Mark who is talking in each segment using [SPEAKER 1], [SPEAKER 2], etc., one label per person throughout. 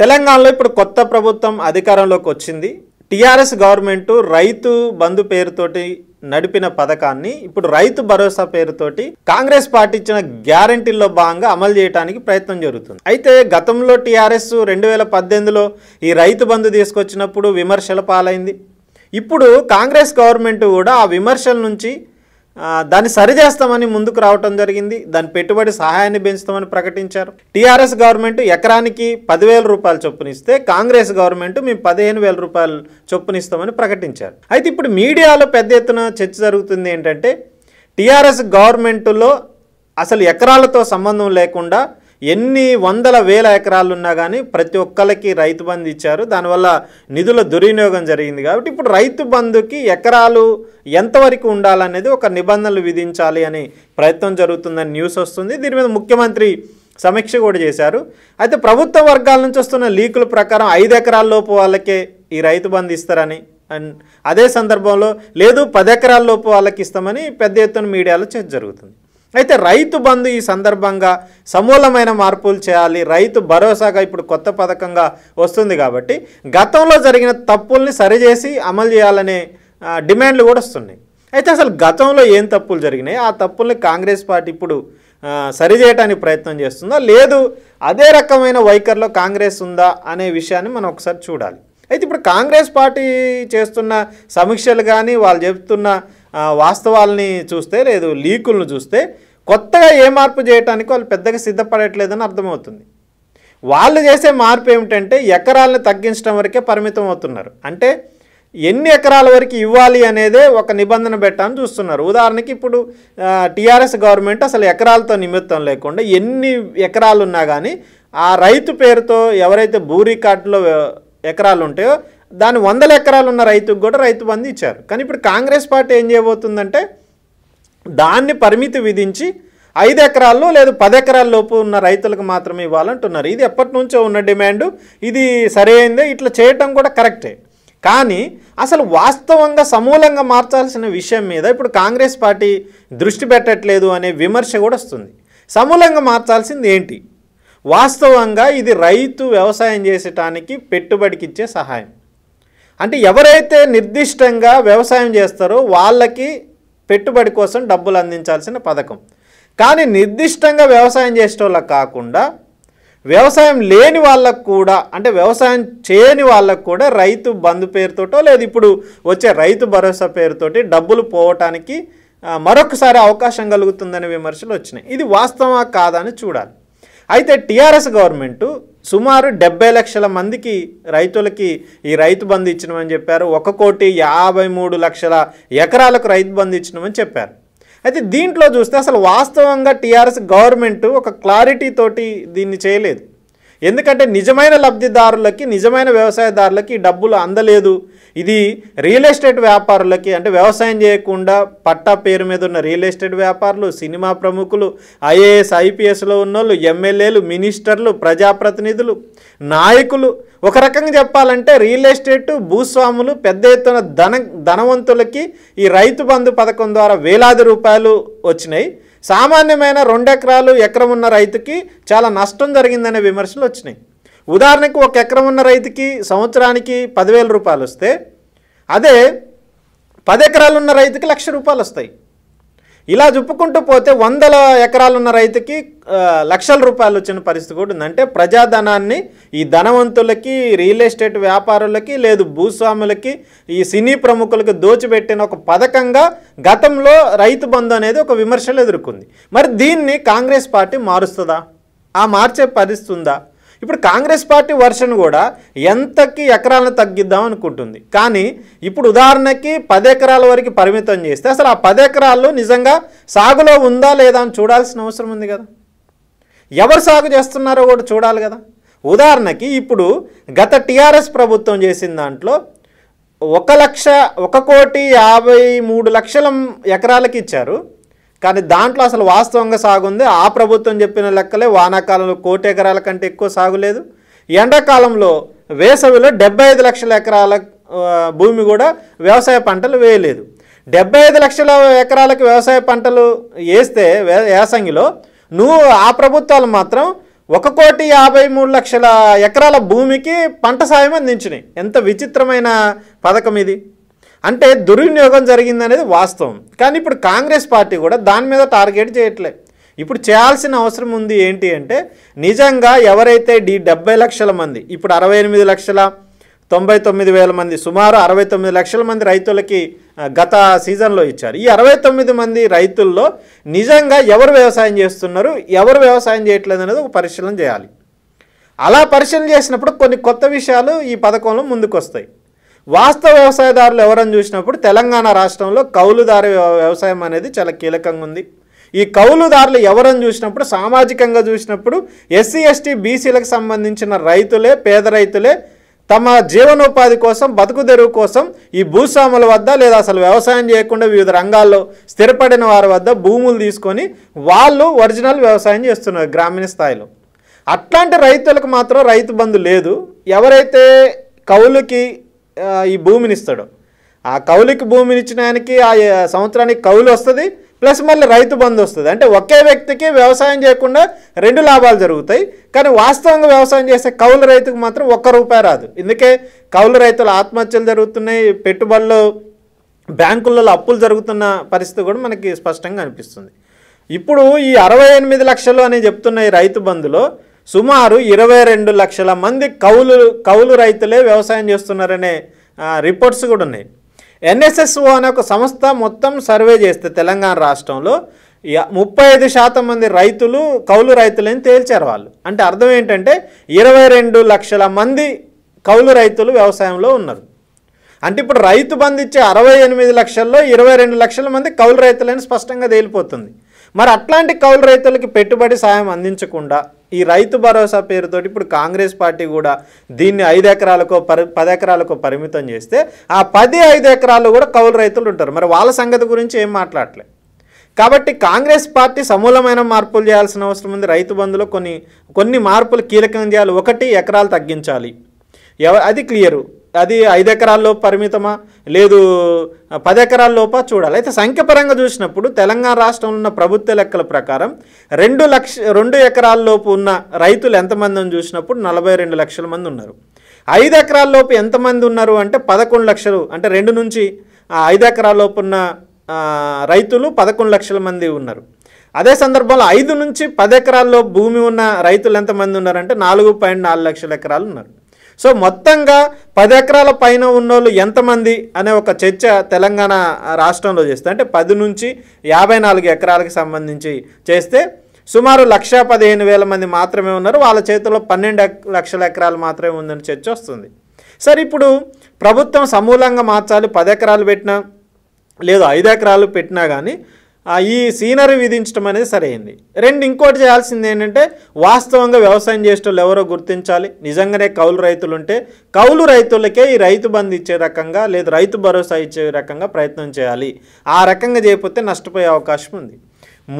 [SPEAKER 1] తెలంగాణలో ఇప్పుడు కొత్త ప్రభుత్వం అధికారంలోకి వచ్చింది టీఆర్ఎస్ గవర్నమెంట్ రైతు బంధు పేరుతోటి నడిపిన పథకాన్ని ఇప్పుడు రైతు భరోసా పేరుతోటి కాంగ్రెస్ పార్టీ ఇచ్చిన గ్యారంటీల్లో భాగంగా అమలు చేయడానికి ప్రయత్నం జరుగుతుంది అయితే గతంలో టిఆర్ఎస్ రెండు వేల పద్దెనిమిదిలో ఈ రైతు బంధు తీసుకొచ్చినప్పుడు విమర్శల పాలైంది ఇప్పుడు కాంగ్రెస్ గవర్నమెంట్ కూడా ఆ విమర్శల నుంచి దాన్ని సరిచేస్తామని ముందుకు రావటం జరిగింది దాని పెట్టుబడి సహాయాన్ని పెంచుతామని ప్రకటించారు టీఆర్ఎస్ గవర్నమెంట్ ఎకరానికి పదివేల రూపాయలు చొప్పునిస్తే కాంగ్రెస్ గవర్నమెంట్ మేము పదిహేను వేల రూపాయలు చొప్పునిస్తామని ప్రకటించారు అయితే ఇప్పుడు మీడియాలో పెద్ద ఎత్తున చర్చ జరుగుతుంది ఏంటంటే టీఆర్ఎస్ గవర్నమెంట్లో అసలు ఎకరాలతో సంబంధం లేకుండా ఎన్ని వందల వేల ఎకరాలు ఉన్నా కానీ ప్రతి ఒక్కరికి రైతు బంధు ఇచ్చారు దానివల్ల నిధుల దుర్వినియోగం జరిగింది కాబట్టి ఇప్పుడు రైతు బంధుకి ఎకరాలు ఎంతవరకు ఉండాలనేది ఒక నిబంధనలు విధించాలి అని ప్రయత్నం జరుగుతుందని న్యూస్ వస్తుంది దీని మీద ముఖ్యమంత్రి సమీక్ష కూడా చేశారు అయితే ప్రభుత్వ వర్గాల నుంచి వస్తున్న లీకుల ప్రకారం ఐదు ఎకరాల లోపు వాళ్ళకే ఈ రైతు బంధు ఇస్తారని అండ్ అదే సందర్భంలో లేదు పది ఎకరాల లోపు వాళ్ళకి ఇస్తామని పెద్ద ఎత్తున మీడియాలో చర్చ జరుగుతుంది అయితే రైతు బంధు ఈ సందర్భంగా సమూలమైన మార్పులు చేయాలి రైతు భరోసాగా ఇప్పుడు కొత్త పథకంగా వస్తుంది కాబట్టి గతంలో జరిగిన తప్పుల్ని సరిచేసి అమలు చేయాలనే డిమాండ్లు కూడా వస్తున్నాయి అయితే అసలు గతంలో ఏం తప్పులు జరిగినాయి ఆ తప్పుల్ని కాంగ్రెస్ పార్టీ ఇప్పుడు సరిచేయటానికి ప్రయత్నం చేస్తుందా లేదు అదే రకమైన వైఖరిలో కాంగ్రెస్ ఉందా అనే విషయాన్ని మనం ఒకసారి చూడాలి అయితే ఇప్పుడు కాంగ్రెస్ పార్టీ చేస్తున్న సమీక్షలు కానీ వాళ్ళు చెబుతున్న వాస్తవాలని చూస్తే లేదు లీకులను చూస్తే కొత్తగా ఏ మార్పు చేయడానికి వాళ్ళు పెద్దగా సిద్ధపడట్లేదని అర్థమవుతుంది వాళ్ళు చేసే మార్పు ఏమిటంటే ఎకరాలను తగ్గించడం వరకే పరిమితం అవుతున్నారు అంటే ఎన్ని ఎకరాల వరకు ఇవ్వాలి అనేదే ఒక నిబంధన పెట్టాలని చూస్తున్నారు ఉదాహరణకి ఇప్పుడు టీఆర్ఎస్ గవర్నమెంట్ అసలు ఎకరాలతో నిమిత్తం లేకుండా ఎన్ని ఎకరాలు ఉన్నా కానీ ఆ రైతు పేరుతో ఎవరైతే భూ రికార్డులో ఎకరాలు ఉంటాయో దాని వందల ఎకరాలు ఉన్న రైతుకు కూడా రైతు బంధు ఇచ్చారు కానీ ఇప్పుడు కాంగ్రెస్ పార్టీ ఏం చేయబోతుందంటే దాన్ని పరిమితి విధించి ఐదు ఎకరాల్లో లేదు పది ఎకరాల లోపు ఉన్న రైతులకు మాత్రమే ఇవ్వాలంటున్నారు ఇది ఎప్పటి నుంచో ఉన్న డిమాండ్ ఇది సరైందే ఇట్లా చేయటం కూడా కరెక్టే కానీ అసలు వాస్తవంగా సమూలంగా మార్చాల్సిన విషయం మీద ఇప్పుడు కాంగ్రెస్ పార్టీ దృష్టి పెట్టట్లేదు అనే విమర్శ కూడా వస్తుంది సమూలంగా మార్చాల్సింది ఏంటి వాస్తవంగా ఇది రైతు వ్యవసాయం పెట్టుబడికి పెట్టుబడికిచ్చే సహాయం అంటే ఎవరైతే నిర్దిష్టంగా వ్యవసాయం చేస్తారో వాళ్ళకి పెట్టుబడి కోసం డబ్బులు అందించాల్సిన పథకం కానీ నిర్దిష్టంగా వ్యవసాయం చేసేటోళ్ళకి కాకుండా వ్యవసాయం లేని వాళ్ళకు కూడా అంటే వ్యవసాయం చేయని వాళ్ళకు కూడా రైతు బంధు పేరుతోటో లేదు ఇప్పుడు వచ్చే రైతు భరోసా పేరుతోటి డబ్బులు పోవటానికి మరొకసారి అవకాశం కలుగుతుందనే విమర్శలు వచ్చినాయి ఇది వాస్తవా కాదా అని చూడాలి అయితే టీఆర్ఎస్ గవర్నమెంటు సుమారు డెబ్బై లక్షల మందికి రైతులకి ఈ రైతు బంధు ఇచ్చినమని చెప్పారు ఒక కోటి యాభై మూడు లక్షల ఎకరాలకు రైతు బంధు ఇచ్చినమని చెప్పారు అయితే దీంట్లో చూస్తే అసలు వాస్తవంగా టీఆర్ఎస్ గవర్నమెంట్ ఒక క్లారిటీ తోటి దీన్ని చేయలేదు ఎందుకంటే నిజమైన లబ్ధిదారులకి నిజమైన వ్యవసాయదారులకి డబ్బులు అందలేదు ఇది రియల్ ఎస్టేట్ వ్యాపారులకి అంటే వ్యవసాయం చేయకుండా పట్టా పేరు మీద ఉన్న రియల్ ఎస్టేట్ వ్యాపారులు సినిమా ప్రముఖులు ఐఏఎస్ ఐపీఎస్లో ఉన్నోళ్ళు ఎమ్మెల్యేలు మినిస్టర్లు ప్రజాప్రతినిధులు నాయకులు ఒక రకంగా చెప్పాలంటే రియల్ ఎస్టేట్ భూస్వాములు పెద్ద ఎత్తున ధన ధనవంతులకి ఈ రైతు బంధు పథకం ద్వారా వేలాది రూపాయలు వచ్చినాయి సామాన్యమైన రెండెకరాలు ఎకరం ఉన్న రైతుకి చాలా నష్టం జరిగిందనే విమర్శలు వచ్చినాయి ఉదాహరణకు ఒక ఎకరం ఉన్న రైతుకి సంవత్సరానికి పదివేల రూపాయలు వస్తే అదే పది ఎకరాలున్న రైతుకి లక్ష రూపాయలు వస్తాయి ఇలా చెప్పుకుంటూ పోతే వందల ఎకరాలున్న రైతుకి లక్షల రూపాయలు వచ్చిన పరిస్థితి కూడా ఉందంటే ప్రజాధనాన్ని ఈ ధనవంతులకి రియల్ ఎస్టేట్ వ్యాపారులకి లేదు భూస్వాములకి ఈ సినీ ప్రముఖులకి దోచిపెట్టిన ఒక పథకంగా గతంలో రైతు బంధు అనేది ఒక విమర్శలు ఎదుర్కొంది మరి దీన్ని కాంగ్రెస్ పార్టీ మారుస్తుందా ఆ మార్చే పరిస్థితి ఉందా ఇప్పుడు కాంగ్రెస్ పార్టీ వర్షన్ కూడా ఎంతకి ఎకరాలను తగ్గిద్దాం అనుకుంటుంది కానీ ఇప్పుడు ఉదాహరణకి పది ఎకరాల వరకు పరిమితం చేస్తే అసలు ఆ పది ఎకరాలు నిజంగా సాగులో ఉందా లేదా అని చూడాల్సిన అవసరం ఉంది కదా ఎవరు సాగు చేస్తున్నారో కూడా చూడాలి కదా ఉదాహరణకి ఇప్పుడు గత టీఆర్ఎస్ ప్రభుత్వం చేసిన దాంట్లో ఒక లక్ష ఒక కోటి యాభై మూడు లక్షల ఎకరాలకి ఇచ్చారు కానీ దాంట్లో అసలు వాస్తవంగా సాగుంది ఆ ప్రభుత్వం చెప్పిన లెక్కలే వానాకాలంలో కోటి ఎకరాల కంటే ఎక్కువ సాగులేదు ఎండాకాలంలో వేసవిలో డెబ్బై ఐదు లక్షల ఎకరాల భూమి కూడా వ్యవసాయ పంటలు వేయలేదు డెబ్బై ఐదు లక్షల ఎకరాలకు వ్యవసాయ పంటలు వేస్తే వేసంగిలో నువ్వు ఆ ప్రభుత్వాలు మాత్రం ఒక కోటి యాభై మూడు లక్షల ఎకరాల భూమికి పంట సాయం అందించినాయి ఎంత విచిత్రమైన పథకం ఇది అంటే దుర్వినియోగం జరిగిందనేది వాస్తవం కానీ ఇప్పుడు కాంగ్రెస్ పార్టీ కూడా దాని మీద టార్గెట్ చేయట్లేదు ఇప్పుడు చేయాల్సిన అవసరం ఉంది ఏంటి అంటే నిజంగా ఎవరైతే డి డెబ్బై లక్షల మంది ఇప్పుడు అరవై ఎనిమిది లక్షల తొంభై తొమ్మిది వేల మంది సుమారు అరవై తొమ్మిది లక్షల మంది రైతులకి గత సీజన్లో ఇచ్చారు ఈ అరవై తొమ్మిది మంది రైతుల్లో నిజంగా ఎవరు వ్యవసాయం చేస్తున్నారు ఎవరు వ్యవసాయం చేయట్లేదు అనేది ఒక పరిశీలన చేయాలి అలా పరిశీలన చేసినప్పుడు కొన్ని కొత్త విషయాలు ఈ పథకంలో ముందుకు వస్తాయి వాస్తవ వ్యవసాయదారులు ఎవరని చూసినప్పుడు తెలంగాణ రాష్ట్రంలో కౌలుదారు వ్యవసాయం అనేది చాలా కీలకంగా ఉంది ఈ కౌలుదారులు ఎవరని చూసినప్పుడు సామాజికంగా చూసినప్పుడు ఎస్సీ ఎస్టీ బీసీలకు సంబంధించిన రైతులే పేద రైతులే తమ జీవనోపాధి కోసం బతుకుదెరువు కోసం ఈ భూస్వాముల వద్ద లేదా అసలు వ్యవసాయం చేయకుండా వివిధ రంగాల్లో స్థిరపడిన వారి వద్ద భూములు తీసుకొని వాళ్ళు ఒరిజినల్ వ్యవసాయం చేస్తున్నారు గ్రామీణ స్థాయిలో అట్లాంటి రైతులకు మాత్రం రైతు బంధు లేదు ఎవరైతే కౌలుకి ఈ భూమిని ఇస్తాడు ఆ కౌలికి భూమిని ఇచ్చిన ఆయనకి ఆ సంవత్సరానికి కౌలు వస్తుంది ప్లస్ మళ్ళీ రైతు బంధు వస్తుంది అంటే ఒకే వ్యక్తికి వ్యవసాయం చేయకుండా రెండు లాభాలు జరుగుతాయి కానీ వాస్తవంగా వ్యవసాయం చేసే కౌలు రైతుకు మాత్రం ఒక్క రూపాయి రాదు ఇందుకే కౌలు రైతుల ఆత్మహత్యలు జరుగుతున్నాయి పెట్టుబడులు బ్యాంకులలో అప్పులు జరుగుతున్న పరిస్థితి కూడా మనకి స్పష్టంగా అనిపిస్తుంది ఇప్పుడు ఈ అరవై ఎనిమిది లక్షలు అని చెప్తున్నాయి రైతు బంధులో సుమారు ఇరవై రెండు లక్షల మంది కౌలు కౌలు రైతులే వ్యవసాయం చేస్తున్నారనే రిపోర్ట్స్ కూడా ఉన్నాయి ఎన్ఎస్ఎస్ఓ అనే ఒక సంస్థ మొత్తం సర్వే చేస్తే తెలంగాణ రాష్ట్రంలో ముప్పై ఐదు శాతం మంది రైతులు కౌలు రైతులని తేల్చారు వాళ్ళు అంటే అర్థం ఏంటంటే ఇరవై రెండు లక్షల మంది కౌలు రైతులు వ్యవసాయంలో ఉన్నారు అంటే ఇప్పుడు రైతు బంధు ఇచ్చే అరవై ఎనిమిది లక్షల్లో ఇరవై రెండు లక్షల మంది కౌలు రైతులని స్పష్టంగా తేలిపోతుంది మరి అట్లాంటి కౌలు రైతులకి పెట్టుబడి సాయం అందించకుండా ఈ రైతు భరోసా పేరుతోటి ఇప్పుడు కాంగ్రెస్ పార్టీ కూడా దీన్ని ఐదు ఎకరాలకో పరి పది ఎకరాలకో పరిమితం చేస్తే ఆ పది ఐదు ఎకరాలు కూడా కౌలు రైతులు ఉంటారు మరి వాళ్ళ సంగతి గురించి ఏం మాట్లాడలేదు కాబట్టి కాంగ్రెస్ పార్టీ సమూలమైన మార్పులు చేయాల్సిన అవసరం ఉంది రైతు బంధులో కొన్ని కొన్ని మార్పులు కీలకం చేయాలి ఒకటి ఎకరాలు తగ్గించాలి ఎవ అది క్లియరు అది ఐదు ఎకరాల్లో పరిమితమా లేదు పది ఎకరాల్లోప చూడాలి అయితే సంఖ్యపరంగా చూసినప్పుడు తెలంగాణ రాష్ట్రంలో ఉన్న ప్రభుత్వ లెక్కల ప్రకారం రెండు లక్ష రెండు ఎకరాల్లోపు ఉన్న రైతులు అని చూసినప్పుడు నలభై రెండు లక్షల మంది ఉన్నారు ఐదు ఎకరాల్లోపు ఎంతమంది ఉన్నారు అంటే పదకొండు లక్షలు అంటే రెండు నుంచి ఐదు ఎకరాల్లోపు ఉన్న రైతులు పదకొండు లక్షల మంది ఉన్నారు అదే సందర్భంలో ఐదు నుంచి పది ఎకరాల్లో భూమి ఉన్న రైతులు ఎంతమంది ఉన్నారంటే నాలుగు పాయింట్ నాలుగు లక్షల ఎకరాలు ఉన్నారు సో మొత్తంగా పది ఎకరాల పైన ఉన్నోళ్ళు ఎంతమంది అనే ఒక చర్చ తెలంగాణ రాష్ట్రంలో చేస్తే అంటే పది నుంచి యాభై నాలుగు ఎకరాలకు సంబంధించి చేస్తే సుమారు లక్ష పదిహేను వేల మంది మాత్రమే ఉన్నారు వాళ్ళ చేతిలో పన్నెండు లక్షల ఎకరాలు మాత్రమే ఉందని చర్చ వస్తుంది సరే ఇప్పుడు ప్రభుత్వం సమూలంగా మార్చాలి పది ఎకరాలు పెట్టినా లేదు ఐదు ఎకరాలు పెట్టినా కానీ ఈ సీనరీ విధించడం అనేది సరైంది రెండు ఇంకోటి చేయాల్సింది ఏంటంటే వాస్తవంగా వ్యవసాయం చేసేటోళ్ళు ఎవరో గుర్తించాలి నిజంగానే కౌలు రైతులు ఉంటే కౌలు రైతులకే ఈ రైతు బంధు ఇచ్చే రకంగా లేదా రైతు భరోసా ఇచ్చే రకంగా ప్రయత్నం చేయాలి ఆ రకంగా చేయకపోతే నష్టపోయే అవకాశం ఉంది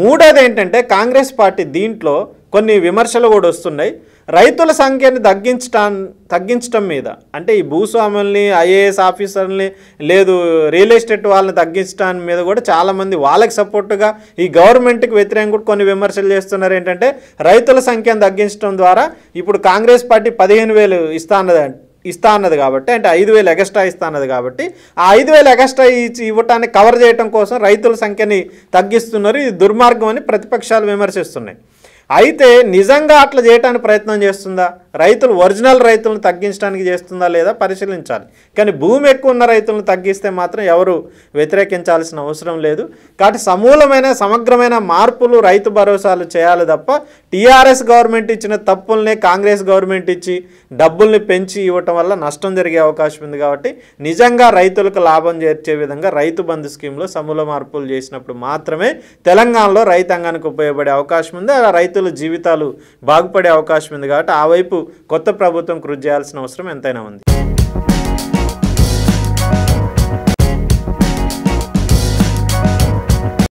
[SPEAKER 1] మూడోది ఏంటంటే కాంగ్రెస్ పార్టీ దీంట్లో కొన్ని విమర్శలు కూడా వస్తున్నాయి రైతుల సంఖ్యని తగ్గించటం తగ్గించటం మీద అంటే ఈ భూస్వాముల్ని ఐఏఎస్ ఆఫీసర్ని లేదు రియల్ ఎస్టేట్ వాళ్ళని తగ్గించడం మీద కూడా చాలామంది వాళ్ళకి సపోర్టుగా ఈ గవర్నమెంట్కి వ్యతిరేకంగా కూడా కొన్ని విమర్శలు చేస్తున్నారు ఏంటంటే రైతుల సంఖ్యను తగ్గించడం ద్వారా ఇప్పుడు కాంగ్రెస్ పార్టీ పదిహేను వేలు ఇస్తా ఇస్తా అన్నది కాబట్టి అంటే ఐదు వేలు ఎగస్ట్రా ఇస్తా అన్నది కాబట్టి ఆ ఐదు వేలు ఎగస్ట్రా ఇచ్చి ఇవ్వటాన్ని కవర్ చేయడం కోసం రైతుల సంఖ్యని తగ్గిస్తున్నారు ఇది దుర్మార్గం అని ప్రతిపక్షాలు విమర్శిస్తున్నాయి అయితే నిజంగా అట్లా చేయటానికి ప్రయత్నం చేస్తుందా రైతులు ఒరిజినల్ రైతులను తగ్గించడానికి చేస్తుందా లేదా పరిశీలించాలి కానీ భూమి ఎక్కువ ఉన్న రైతులను తగ్గిస్తే మాత్రం ఎవరు వ్యతిరేకించాల్సిన అవసరం లేదు కాబట్టి సమూలమైన సమగ్రమైన మార్పులు రైతు భరోసాలు చేయాలి తప్ప టీఆర్ఎస్ గవర్నమెంట్ ఇచ్చిన తప్పుల్ని కాంగ్రెస్ గవర్నమెంట్ ఇచ్చి డబ్బుల్ని పెంచి ఇవ్వటం వల్ల నష్టం జరిగే అవకాశం ఉంది కాబట్టి నిజంగా రైతులకు లాభం చేర్చే విధంగా రైతు బంధు స్కీమ్లో సమూల మార్పులు చేసినప్పుడు మాత్రమే తెలంగాణలో రైతాంగానికి ఉపయోగపడే అవకాశం ఉంది అలా రైతుల జీవితాలు బాగుపడే అవకాశం ఉంది కాబట్టి ఆ వైపు కొత్త ప్రభుత్వం కృషి చేయాల్సిన అవసరం ఎంతైనా ఉంది